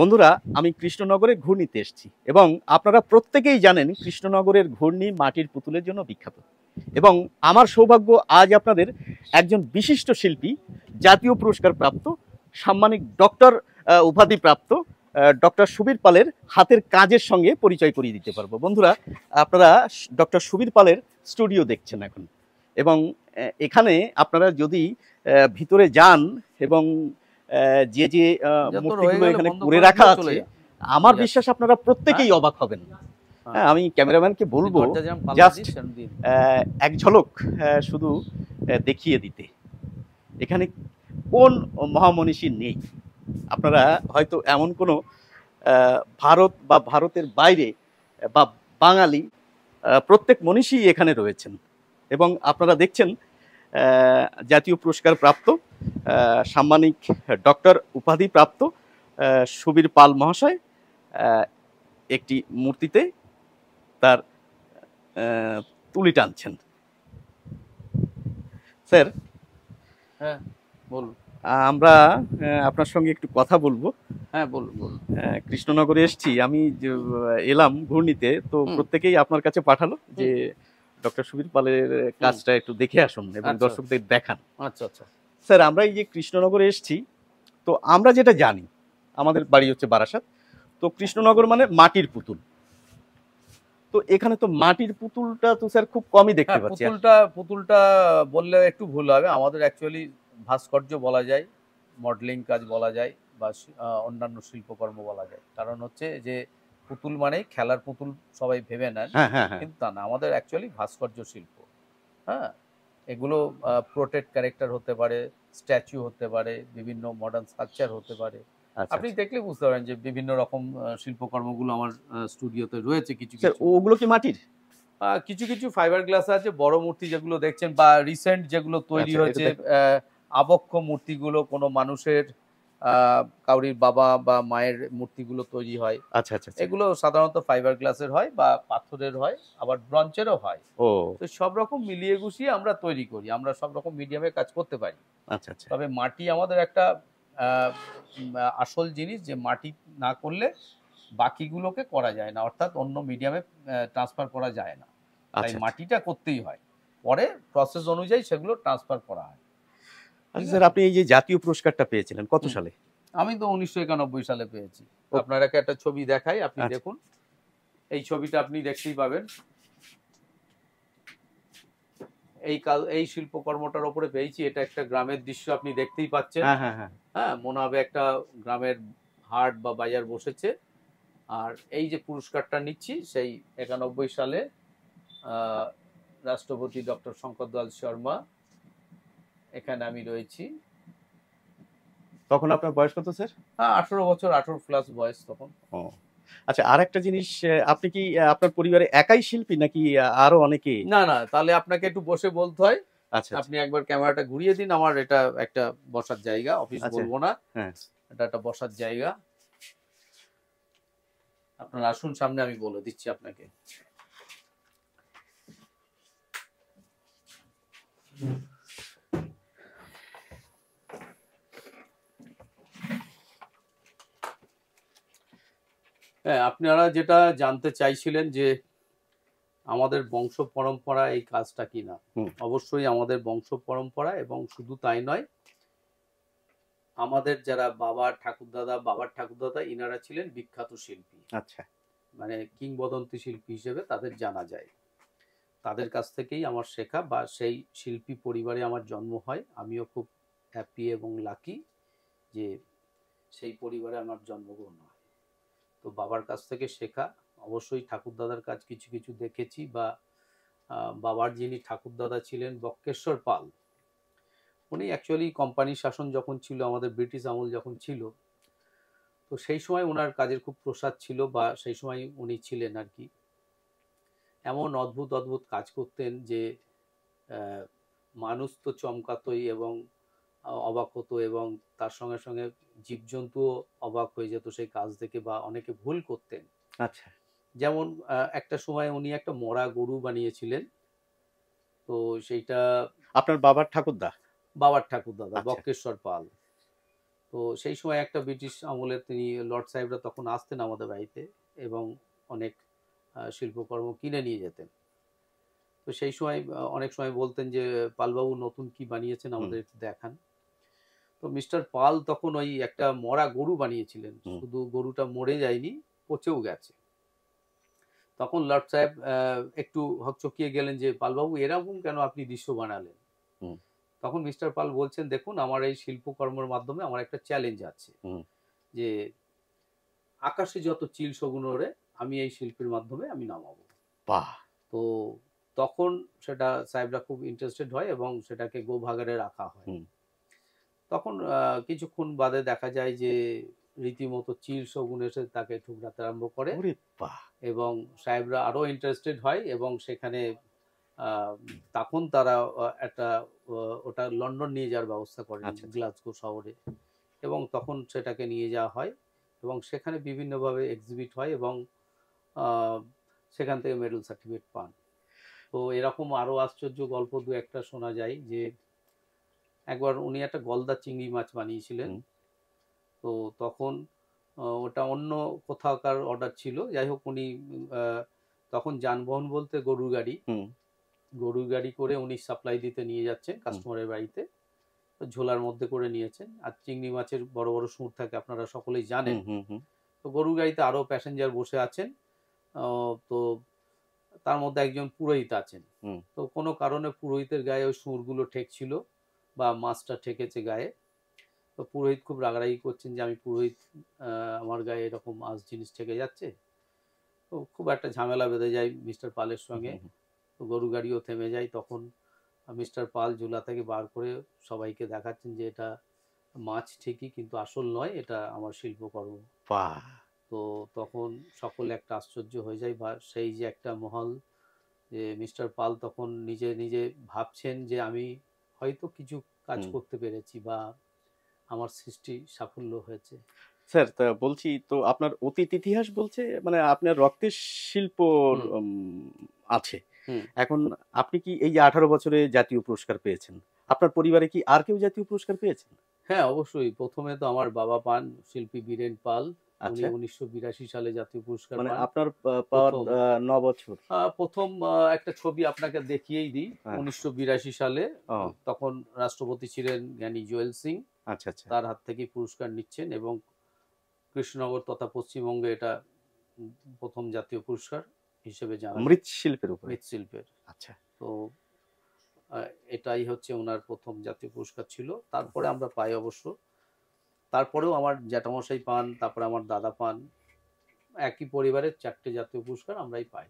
বন্ধুরা আমি কৃষ্ণনগরে ঘূর্ণিতে এসেছি এবং আপনারা প্রত্যেকেই জানেন কৃষ্ণনগরের ঘূর্ণি মাটির পুতুলের জন্য বিখ্যাত এবং আমার সৌভাগ্য আজ আপনাদের একজন বিশিষ্ট শিল্পী জাতীয় পুরস্কার প্রাপ্ত সাম্মানিক ডক্টর প্রাপ্ত ডক্টর সুবীর পালের হাতের কাজের সঙ্গে পরিচয় করিয়ে দিতে পারবো বন্ধুরা আপনারা ডক্টর সুবীর পালের স্টুডিও দেখছেন এখন এবং এখানে আপনারা যদি ভিতরে যান এবং যে যে মূর্তিগুলো এখানে করে রাখা আছে আমার বিশ্বাস আপনারা প্রত্যেকেই হ্যাঁ। অবাক হবেন হ্যাঁ আমি ক্যামেরাম্যানকে বলবো জাস্ট এক ঝলক শুধু দেখিয়ে দিতে এখানে কোন মহামনীষী নেই আপনারা হয়তো এমন কোনো ভারত বা ভারতের বাইরে বা বাঙালি প্রত্যেক মনীষী এখানে রয়েছেন এবং আপনারা দেখছেন জাতীয় পুরস্কার প্রাপ্ত সাম্মানিক ডক্টর উপাধিপ্রাপ্ত সুবীর পাল মহাশয় একটি মূর্তিতে তার তুলি টানছেন স্যার হ্যাঁ বলুন আমরা আপনার সঙ্গে একটু কথা বলবো হ্যাঁ বলুন বলুন কৃষ্ণনগরে এসছি আমি এলাম ঘূর্ণিতে তো প্রত্যেকেই আপনার কাছে পাঠালো যে ডক্টর সুবীর পালের কাজটা একটু দেখে আসুন এবং আচ্ছা। দর্শকদের দেখান আচ্ছা আচ্ছা স্যার আমরা এই যে কৃষ্ণনগরে এসছি তো আমরা যেটা জানি আমাদের বাড়ি হচ্ছে বারাসাত তো কৃষ্ণনগর মানে মাটির পুতুল তো এখানে তো মাটির পুতুলটা তো স্যার খুব কমই দেখতে হ্যাঁ, পাচ্ছি পুতুলটা পুতুলটা বললে একটু ভুল হবে আমাদের অ্যাকচুয়ালি ভাস্কর্য বলা যায় মডেলিং কাজ বলা যায় বা অন্যান্য শিল্পকর্ম বলা যায় কারণ হচ্ছে যে পুতুল মানে খেলার পুতুল সবাই ভেবে নেন হ্যাঁ, হ্যাঁ, কিন্তু তা না আমাদের অ্যাকচুয়ালি ভাস্কর্য শিল্প হ্যাঁ এগুলো প্রোটেক্ট ক্যারেক্টার হতে পারে স্ট্যাচু হতে পারে বিভিন্ন মডার্ন স্ট্রাকচার হতে পারে আচ্ছা, আপনি আচ্ছা। দেখলে বুঝতে পারেন যে বিভিন্ন রকম শিল্পকর্মগুলো আমার স্টুডিওতে রয়েছে কিছু ওগুলো কি মাটির কিছু কিছু ফাইবার গ্লাস আছে বড় মূর্তি যেগুলো দেখছেন বা রিসেন্ট যেগুলো তৈরি আচ্ছা, হয়েছে আবক্ষ মূর্তিগুলো কোনো মানুষের কাউরির বাবা বা মায়ের মূর্তিগুলো তৈরি হয় আচ্ছা আচ্ছা, আচ্ছা। এগুলো সাধারণত ফাইবার গ্লাসের হয় বা পাথরের হয় আবার ব্রঞ্চেরও হয় ও তো সব রকম মিলিয়ে গুছিয়ে আমরা তৈরি করি আমরা সব রকম মিডিয়ামে কাজ করতে পারি আচ্ছা আচ্ছা তবে মাটি আমাদের একটা আসল জিনিস যে মাটি না করলে বাকিগুলোকে করা যায় না অর্থাৎ অন্য মিডিয়ামে ট্রান্সফার করা যায় না তাই আচ্ছা, আচ্ছা। মাটিটা করতেই হয় পরে প্রসেস অনুযায়ী সেগুলো ট্রান্সফার করা হয় আচ্ছা, স্যার আপনি এই যে জাতীয় পুরস্কারটা পেয়েছিলেন কত সালে আমি তো উনিশশো একানব্বই সালে পেয়েছি আপনারাকে একটা ছবি দেখাই আপনি আচ্ছা। দেখুন এই ছবিটা আপনি দেখতেই পাবেন এই কাল এই শিল্পকর্মটার ওপরে পেয়েছি এটা একটা গ্রামের দৃশ্য আপনি দেখতেই পাচ্ছেন হ্যাঁ মনে হ্যাঁ, হবে হ্যাঁ। হ্যাঁ, একটা গ্রামের হাট বা বাজার বসেছে আর এই যে পুরস্কারটা নিচ্ছি সেই একানব্বই সালে রাষ্ট্রপতি ডক্টর শঙ্কর দয়াল শর্মা এখানে আমি রয়েছি তখন আপনার বয়স কত স্যার হ্যাঁ, আঠারো বছর আঠারো প্লাস বয়স তখন আচ্ছা আর একটা জিনিস আপনি কি আপনার পরিবারে একাই শিল্পী নাকি আরো অনেকে না না তাহলে আপনাকে একটু বসে বলতে হয় আচ্ছা, আচ্ছা। আপনি একবার ক্যামেরাটা ঘুরিয়ে দিন আমার এটা একটা বসার জায়গা অফিস আচ্ছা, বলবো না হ্যাঁ। এটা একটা বসার জায়গা আপনার আসুন সামনে আমি বলে দিচ্ছি আপনাকে mm হ্যাঁ আপনারা যেটা জানতে চাইছিলেন যে আমাদের বংশ পরম্পরা এই কাজটা কি না অবশ্যই আমাদের বংশ পরম্পরা এবং শুধু তাই নয় আমাদের যারা বাবা দাদা বাবার ঠাকুরদাদা ইনারা ছিলেন বিখ্যাত শিল্পী আচ্ছা মানে কিংবদন্তি শিল্পী হিসেবে তাদের জানা যায় তাদের কাছ থেকেই আমার শেখা বা সেই শিল্পী পরিবারে আমার জন্ম হয় আমিও খুব হ্যাপি এবং লাকি যে সেই পরিবারে আমার জন্মগ্রহণ হয় তো বাবার কাছ থেকে শেখা অবশ্যই ঠাকুরদাদার কাজ কিছু কিছু দেখেছি বা বাবার যিনি ঠাকুরদাদা ছিলেন বক্কেশ্বর পাল উনি অ্যাকচুয়ালি কোম্পানির শাসন যখন ছিল আমাদের ব্রিটিশ আমল যখন ছিল তো সেই সময় ওনার কাজের খুব প্রসাদ ছিল বা সেই সময় উনি ছিলেন আর কি এমন অদ্ভুত অদ্ভুত কাজ করতেন যে মানুষ তো চমকাতই এবং অবাক হতো এবং তার সঙ্গে সঙ্গে জীবজন্তুও অবাক হয়ে যেত সেই কাজ দেখে বা অনেকে ভুল করতেন আচ্ছা যেমন একটা সময় উনি একটা মরা গরু বানিয়েছিলেন তো সেইটা আপনার বাবার ঠাকুরদা বাবার ঠাকুরদাদা আচ্ছা। বক্রেশ্বর পাল তো সেই সময় একটা ব্রিটিশ আমলে তিনি লর্ড সাহেবরা তখন আসতেন আমাদের বাড়িতে এবং অনেক শিল্পকর্ম কিনে নিয়ে যেতেন তো সেই সময় অনেক সময় বলতেন যে পালবাবু নতুন কি বানিয়েছেন আমাদের একটু দেখান তো মিস্টার পাল তখন ওই একটা মরা গরু বানিয়েছিলেন শুধু গরুটা মরে যায়নি পচেও গেছে তখন লর্ড সাহেব একটু হকচকিয়ে গেলেন যে পালবাবু এরকম কেন আপনি দৃশ্য বানালেন তখন মিস্টার পাল বলছেন দেখুন আমার এই শিল্পকর্মের মাধ্যমে আমার একটা চ্যালেঞ্জ আছে যে আকাশে যত চিল শগুন ওড়ে আমি এই শিল্পের মাধ্যমে আমি নামাবো তো তখন সেটা সাহেবরা খুব ইন্টারেস্টেড হয় এবং সেটাকে গোভাগারে রাখা হয় তখন কিছুক্ষণ বাদে দেখা যায় যে রীতিমতো চির শগুন এসে তাকে ঠুকরাতে আরম্ভ করে এবং সাহেবরা আরও ইন্টারেস্টেড হয় এবং সেখানে তখন তারা একটা ওটা লন্ডন নিয়ে যাওয়ার ব্যবস্থা করে আচ্ছা, আচ্ছা। গ্লাসগো শহরে এবং তখন সেটাকে নিয়ে যাওয়া হয় এবং সেখানে বিভিন্নভাবে এক্সিবিট হয় এবং সেখান থেকে মেডেল সার্টিফিকেট পান তো এরকম আরও আশ্চর্য গল্প দু একটা শোনা যায় যে একবার উনি একটা গলদা চিংড়ি মাছ বানিয়েছিলেন তো তখন ওটা অন্য কোথাকার অর্ডার ছিল যাই হোক উনি তখন যানবাহন বলতে গরুর গাড়ি গরুর গাড়ি করে উনি সাপ্লাই দিতে নিয়ে যাচ্ছেন কাস্টমারের বাড়িতে ঝোলার মধ্যে করে নিয়েছেন আর চিংড়ি মাছের বড় বড় সুর থাকে আপনারা সকলেই জানেন তো গরুর গাড়িতে আরো প্যাসেঞ্জার বসে আছেন তো তার মধ্যে একজন পুরোহিত আছেন তো কোনো কারণে পুরোহিতের গায়ে ওই সুরগুলো ঠেকছিল বা মাছটা ঠেকেছে গায়ে তো পুরোহিত খুব রাগারাগি করছেন যে আমি পুরোহিত আমার গায়ে এরকম মাছ জিনিস ঠেকে যাচ্ছে তো খুব একটা ঝামেলা বেঁধে যায় মিস্টার পালের সঙ্গে তো গরু গাড়িও থেমে যায় তখন মিস্টার পাল ঝুলা থেকে বার করে সবাইকে দেখাচ্ছেন যে এটা মাছ ঠিকই কিন্তু আসল নয় এটা আমার শিল্পকর্ম তো তখন সকলে একটা আশ্চর্য হয়ে যায় বা সেই যে একটা মহল যে মিস্টার পাল তখন নিজে নিজে ভাবছেন যে আমি হয়তো কিছু কাজ করতে পেরেছি বা আমার সৃষ্টি সাফল্য হয়েছে স্যার তা বলছি তো আপনার অতীত ইতিহাস বলছে মানে আপনার রক্তের শিল্প আছে এখন আপনি কি এই যে আঠারো বছরে জাতীয় পুরস্কার পেয়েছেন আপনার পরিবারে কি আর কেউ জাতীয় পুরস্কার পেয়েছেন হ্যাঁ অবশ্যই প্রথমে তো আমার বাবা পান শিল্পী বীরেন পাল আচ্ছা। উনিশশো সালে জাতীয় পুরস্কার মানে আপনার পাওয়ার ন বছর প্রথম একটা ছবি আপনাকে দেখিয়েই দিই হ্যাঁ। উনিশশো সালে তখন রাষ্ট্রপতি ছিলেন জ্ঞানী সিং আচ্ছা, আচ্ছা তার হাত থেকে পুরস্কার নিচ্ছেন এবং কৃষ্ণনগর তথা পশ্চিমবঙ্গে এটা প্রথম জাতীয় পুরস্কার হিসেবে জানা মৃৎশিল্পের উপর মৃৎশিল্পের আচ্ছা তো এটাই হচ্ছে ওনার প্রথম জাতীয় পুরস্কার ছিল তারপরে আমরা পাই অবশ্য তারপরেও আমার জ্যাঠামশাই পান তারপরে আমার দাদা পান একই পরিবারের চারটে জাতীয় পুরস্কার আমরাই পাই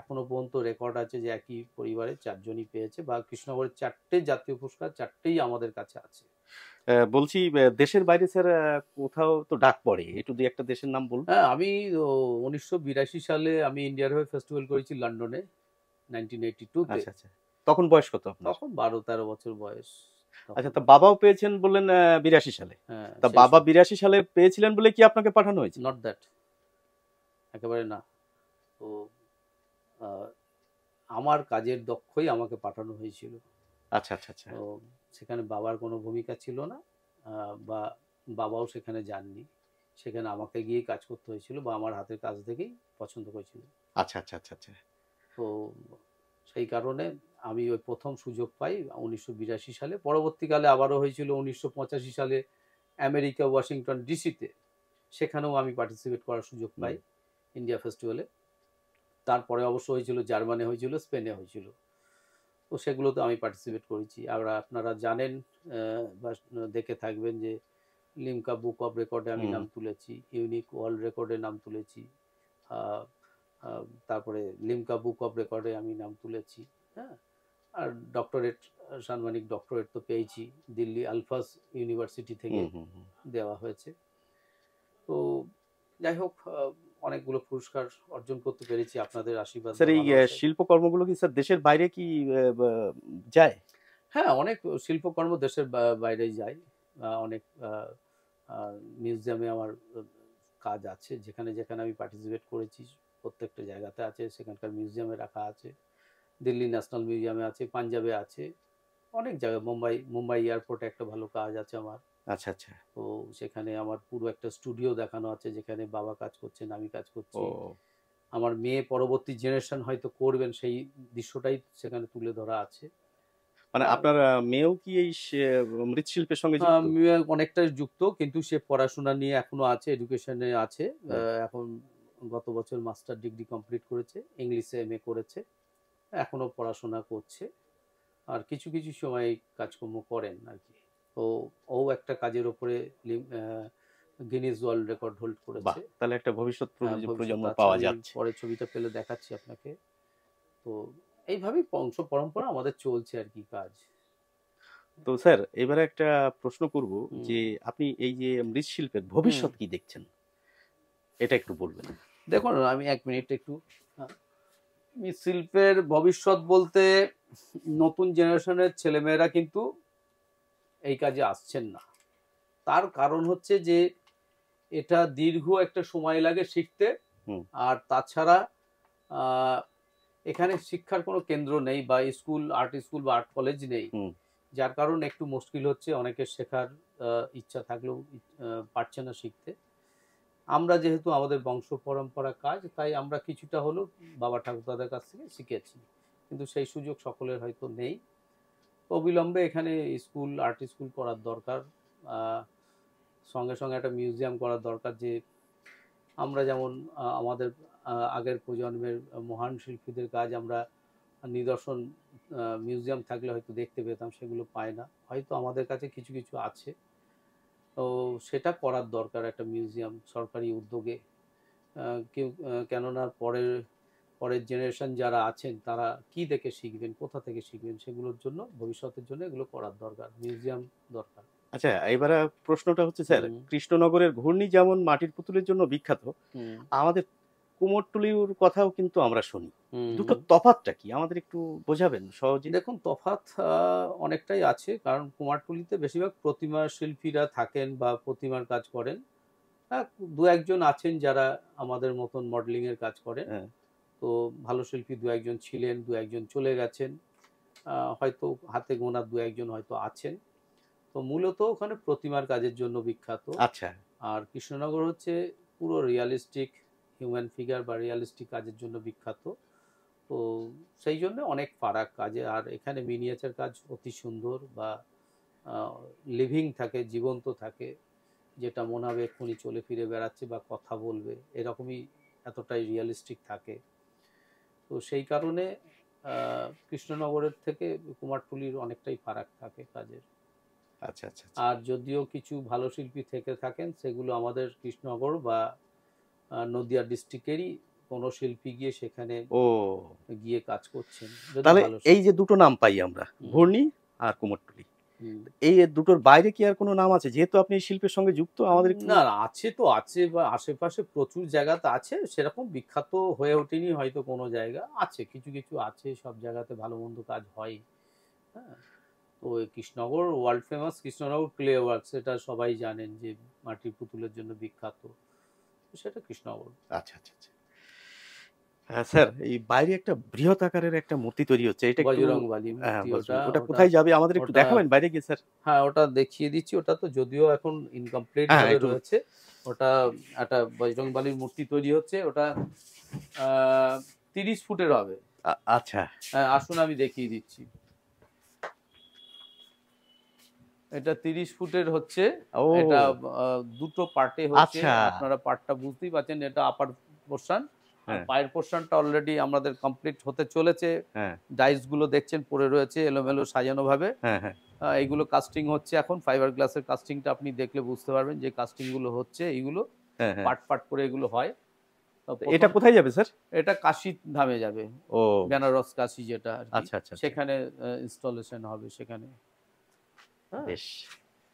এখনো পর্যন্ত রেকর্ড আছে যে একই পরিবারের চারজনই পেয়েছে বা কৃষ্ণনগরের চারটে জাতীয় পুরস্কার চারটেই আমাদের কাছে আছে বলছি দেশের বাইরে স্যার কোথাও তো ডাক পড়ে একটু দুই একটা দেশের নাম বলুন হ্যাঁ আমি উনিশশো বিরাশি সালে আমি ইন্ডিয়ার হয়ে ফেস্টিভ্যাল করেছি লন্ডনে নাইনটিন এইটি টু আচ্ছা তখন বয়স কত তখন বারো তেরো বছর বয়স আচ্ছা তা বাবাও পেয়েছেন বললেন বিরাশি সালে হ্যাঁ, তা বাবা বিরাশি সালে পেয়েছিলেন বলে কি আপনাকে পাঠানো হয়েছে নট দ্যাট একেবারে না তো আমার কাজের দক্ষই আমাকে পাঠানো হয়েছিল আচ্ছা আচ্ছা আচ্ছা তো সেখানে বাবার কোনো ভূমিকা ছিল না বা বাবাও সেখানে যাননি সেখানে আমাকে গিয়ে কাজ করতে হয়েছিল বা আমার হাতের কাজ থেকেই পছন্দ করেছিল আচ্ছা আচ্ছা আচ্ছা আচ্ছা তো সেই কারণে আমি ওই প্রথম সুযোগ পাই উনিশশো সালে পরবর্তীকালে আবারও হয়েছিল উনিশশো সালে আমেরিকা ওয়াশিংটন ডিসিতে সেখানেও আমি পার্টিসিপেট করার সুযোগ পাই ইন্ডিয়া ফেস্টিভ্যালে তারপরে অবশ্য হয়েছিল জার্মানে হয়েছিল স্পেনে হয়েছিল তো সেগুলোতে আমি পার্টিসিপেট করেছি আর আপনারা জানেন বা দেখে থাকবেন যে লিমকা বুক অফ রেকর্ডে আমি নাম তুলেছি ইউনিক ওয়ার্ল্ড রেকর্ডে নাম তুলেছি তারপরে লিমকা বুক অফ রেকর্ডে আমি নাম তুলেছি হ্যাঁ আর ডক্টরেট সাম্মানিক ডক্টরেট তো পেয়েছি দিল্লি আলফাস ইউনিভার্সিটি থেকে দেওয়া হয়েছে তো যাই হোক অনেকগুলো পুরস্কার অর্জন করতে পেরেছি আপনাদের আশীর্বাদ স্যার এই শিল্পকর্মগুলো কি স্যার দেশের বাইরে কি যায় হ্যাঁ অনেক শিল্পকর্ম দেশের বাইরে যায় অনেক মিউজিয়ামে আমার কাজ আছে যেখানে যেখানে আমি পার্টিসিপেট করেছি প্রত্যেকটা জায়গাতে আছে সেখানকার মিউজিয়ামে রাখা আছে দিল্লি ন্যাশনাল মিউজিয়ামে আছে পাঞ্জাবে আছে অনেক জায়গায় মুম্বাই মুম্বাই এয়ারপোর্টে একটা ভালো কাজ আছে আমার আচ্ছা আচ্ছা তো সেখানে আমার পুরো একটা স্টুডিও দেখানো আছে যেখানে বাবা কাজ করছেন আমি কাজ করছি আমার মেয়ে পরবর্তী জেনারেশন হয়তো করবেন সেই দৃশ্যটাই সেখানে তুলে ধরা আছে মানে আপনার মেয়েও কি এই মৃৎশিল্পের সঙ্গে অনেকটাই যুক্ত কিন্তু সে পড়াশোনা নিয়ে এখনো আছে এডুকেশনে আছে হ্যাঁ। এখন গত বছর মাস্টার ডিগ্রি কমপ্লিট করেছে ইংলিশে এম করেছে এখনও পড়াশোনা করছে আর কিছু কিছু সময় কাজকর্ম করেন আর কি তো ও একটা কাজের ওপরে গিনিস ওয়ার্ল্ড রেকর্ড হোল্ড করেছে তাহলে একটা ভবিষ্যৎ হ্যাঁ, প্রজন্ম পাওয়া যাচ্ছে পরে ছবিটা পেলে দেখাচ্ছি আপনাকে তো এইভাবেই বংশ পরম্পরা আমাদের চলছে আর কি কাজ তো স্যার এবারে একটা প্রশ্ন করব যে আপনি এই যে মৃৎশিল্পের ভবিষ্যৎ কি দেখছেন এটা একটু বলবেন দেখুন আমি এক মিনিট একটু হ্যাঁ। শিল্পের ভবিষ্যৎ বলতে নতুন জেনারেশনের ছেলেমেয়েরা কিন্তু এই কাজে আসছেন না তার কারণ হচ্ছে যে এটা দীর্ঘ একটা সময় লাগে শিখতে আর তাছাড়া এখানে শিক্ষার কোনো কেন্দ্র নেই বা স্কুল আর্ট স্কুল বা আর্ট কলেজ নেই যার কারণে একটু মুশকিল হচ্ছে অনেকের শেখার ইচ্ছা থাকলেও পারছে না শিখতে আমরা যেহেতু আমাদের বংশ পরম্পরা কাজ তাই আমরা কিছুটা হলেও বাবা দাদার কাছ থেকে শিখেছি কিন্তু সেই সুযোগ সকলের হয়তো নেই অবিলম্বে এখানে স্কুল আর্ট স্কুল করার দরকার সঙ্গে সঙ্গে একটা মিউজিয়াম করার দরকার যে আমরা যেমন আমাদের আগের প্রজন্মের মহান শিল্পীদের কাজ আমরা নিদর্শন মিউজিয়াম থাকলে হয়তো দেখতে পেতাম সেগুলো পায় না হয়তো আমাদের কাছে কিছু কিছু আছে তো সেটা করার দরকার একটা মিউজিয়াম সরকারি উদ্যোগে কেউ কেননা পরের পরের জেনারেশন যারা আছেন তারা কি দেখে শিখবেন কোথা থেকে শিখবেন সেগুলোর জন্য ভবিষ্যতের জন্য এগুলো করার দরকার মিউজিয়াম দরকার আচ্ছা এবারে প্রশ্নটা হচ্ছে স্যার কৃষ্ণনগরের ঘূর্ণি যেমন মাটির পুতুলের জন্য বিখ্যাত আমাদের কুমোরটুলির কথাও কিন্তু আমরা শুনি দুটো তফাতটা কি আমাদের একটু বোঝাবেন সহজে দেখুন তফাত অনেকটাই আছে কারণ কুমারটুলিতে বেশিরভাগ প্রতিমা শিল্পীরা থাকেন বা প্রতিমার কাজ করেন দু একজন আছেন যারা আমাদের মতন মডেলিং এর কাজ করেন হ্যাঁ। তো ভালো শিল্পী দু একজন ছিলেন দু একজন চলে গেছেন হয়তো হাতে গোনা দু একজন হয়তো আছেন তো মূলত ওখানে প্রতিমার কাজের জন্য বিখ্যাত আচ্ছা আর কৃষ্ণনগর হচ্ছে পুরো রিয়ালিস্টিক হিউম্যান ফিগার বা রিয়ালিস্টিক কাজের জন্য বিখ্যাত তো সেই জন্য অনেক ফারাক কাজে আর এখানে মিনিয়েচার কাজ অতি সুন্দর বা লিভিং থাকে জীবন্ত থাকে যেটা মনে হবে এক্ষুনি চলে ফিরে বেড়াচ্ছে বা কথা বলবে এরকমই এতটাই রিয়ালিস্টিক থাকে তো সেই কারণে কৃষ্ণনগরের থেকে কুমারটুলির অনেকটাই ফারাক থাকে কাজের আচ্ছা, আচ্ছা আচ্ছা আর যদিও কিছু ভালো শিল্পী থেকে থাকেন সেগুলো আমাদের কৃষ্ণনগর বা নদিয়া ডিস্ট্রিক্টেরই কোন শিল্পী গিয়ে সেখানে ও গিয়ে কাজ করছেন তাহলে এই যে দুটো নাম পাই আমরা ঘূর্ণি আর কুমোরটুলি এই দুটোর বাইরে কি আর কোনো নাম আছে যেহেতু আপনি শিল্পের সঙ্গে যুক্ত আমাদের না আছে তো আছে বা আশেপাশে প্রচুর জায়গাতে আছে সেরকম বিখ্যাত হয়ে ওঠেনি হয়তো কোনো জায়গা আছে কিছু কিছু আছে সব জায়গাতে ভালো মন্দ কাজ হয় হ্যাঁ তো ওই Krishnanagar world famous Krishnanagar clay work সেটা সবাই জানেন যে মাটির পুতুলের জন্য বিখ্যাত সেটা কৃষ্ণ বলবে আচ্ছা আচ্ছা আচ্ছা হ্যাঁ, স্যার এই বাইরে একটা বৃহৎ আকারের একটা মূর্তি তৈরি হচ্ছে এটা বজরংবালী হ্যাঁ, ওটা কোথায় যাবে আমাদের একটু দেখাবেন বাইরে গিয়ে স্যার হ্যাঁ ওটা দেখিয়ে দিচ্ছি ওটা তো যদিও এখন ইনকমপ্লিট হয়ে হ্যাঁ, রয়েছে ওটা একটা বজরংবালীর মূর্তি তৈরি হচ্ছে ওটা তিরিশ ফুটের হবে আচ্ছা হ্যাঁ আসুন আমি দেখিয়ে দিচ্ছি এটা তিরিশ ফুটের হচ্ছে এটা দুটো পার্টে হচ্ছে আচ্ছা। আপনারা পার্টটা বুঝতেই পারছেন এটা আপার পোর্শন হ্যাঁ। পায়ের পোর্শনটা অলরেডি আমাদের কমপ্লিট হতে চলেছে ডাইস হ্যাঁ। গুলো দেখছেন পরে রয়েছে এলোমেলো সাজানো ভাবে হ্যাঁ, এইগুলো কাস্টিং হচ্ছে এখন ফাইবার গ্লাসের কাস্টিংটা আপনি দেখলে বুঝতে পারবেন যে কাস্টিং গুলো হচ্ছে এইগুলো পার্ট পার্ট করে এগুলো হয় এটা কোথায় যাবে স্যার এটা কাশি ধামে যাবে ও বেনারস কাশি যেটা আচ্ছা, আচ্ছা আচ্ছা সেখানে ইনস্টলেশন হবে সেখানে হ্যাঁ। বেশ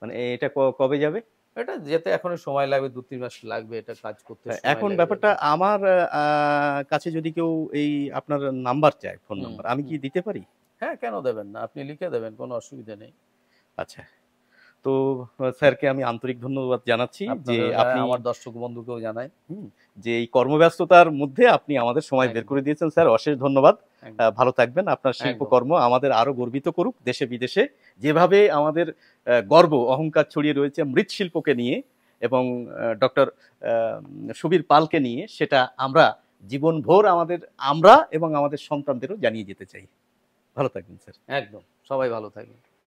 মানে এটা কবে যাবে এটা যেতে এখনো সময় লাগবে দু তিন মাস লাগবে এটা কাজ করতে হ্যাঁ, এখন ব্যাপারটা আমার কাছে যদি কেউ এই আপনার নাম্বার চায় ফোন নাম্বার আমি কি দিতে পারি হ্যাঁ কেন দেবেন না আপনি লিখে দেবেন কোনো অসুবিধা নেই আচ্ছা তো স্যারকে আমি আন্তরিক ধন্যবাদ জানাচ্ছি যে আপনি আমার দর্শক বন্ধুকেও জানাই যে এই কর্মব্যস্ততার মধ্যে আপনি আমাদের সময় বের করে দিয়েছেন স্যার অশেষ ধন্যবাদ ভালো থাকবেন আপনার শিল্পকর্ম আমাদের আরো গর্বিত করুক দেশে বিদেশে যেভাবে আমাদের গর্ব অহংকার ছড়িয়ে রয়েছে মৃৎশিল্পকে নিয়ে এবং ডক্টর সুবীর পালকে নিয়ে সেটা আমরা জীবনভর আমাদের আমরা এবং আমাদের সন্তানদেরও জানিয়ে যেতে চাই ভালো থাকবেন স্যার একদম সবাই ভালো থাকবেন